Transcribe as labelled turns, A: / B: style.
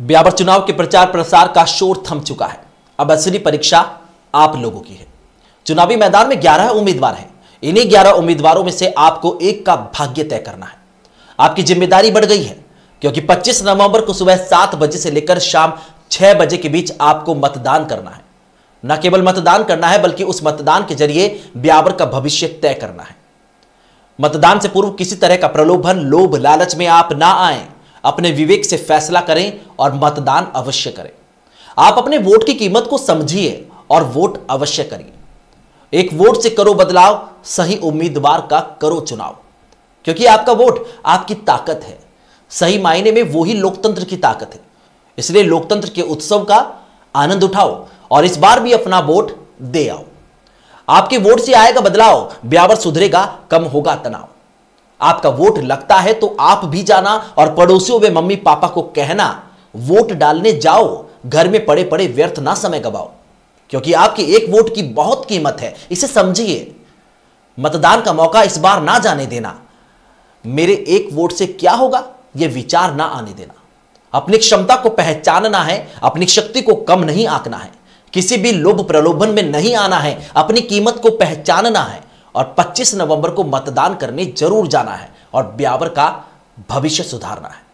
A: ब्यावर चुनाव के प्रचार प्रसार का शोर थम चुका है अब असली परीक्षा आप लोगों की है चुनावी मैदान में ग्यारह उम्मीदवार हैं इन्हीं ग्यारह उम्मीदवारों में से आपको एक का भाग्य तय करना है आपकी जिम्मेदारी बढ़ गई है क्योंकि 25 नवंबर को सुबह सात बजे से लेकर शाम छह बजे के बीच आपको मतदान करना है न केवल मतदान करना है बल्कि उस मतदान के जरिए ब्यावर का भविष्य तय करना है मतदान से पूर्व किसी तरह का प्रलोभन लोभ लालच में आप ना आएं अपने विवेक से फैसला करें और मतदान अवश्य करें आप अपने वोट की कीमत को समझिए और वोट अवश्य करिए एक वोट से करो बदलाव सही उम्मीदवार का करो चुनाव क्योंकि आपका वोट आपकी ताकत है सही मायने में वो ही लोकतंत्र की ताकत है इसलिए लोकतंत्र के उत्सव का आनंद उठाओ और इस बार भी अपना वोट दे आओ आपके वोट से आएगा बदलाव ब्यावर सुधरेगा कम होगा तनाव आपका वोट लगता है तो आप भी जाना और पड़ोसियों में मम्मी पापा को कहना वोट डालने जाओ घर में पड़े पड़े व्यर्थ ना समय गवाओ क्योंकि आपके एक वोट की बहुत कीमत है इसे समझिए मतदान का मौका इस बार ना जाने देना मेरे एक वोट से क्या होगा यह विचार ना आने देना अपनी क्षमता को पहचानना है अपनी शक्ति को कम नहीं आंकना है किसी भी लोभ प्रलोभन में नहीं आना है अपनी कीमत को पहचानना है और 25 नवंबर को मतदान करने जरूर जाना है और ब्यावर का भविष्य सुधारना है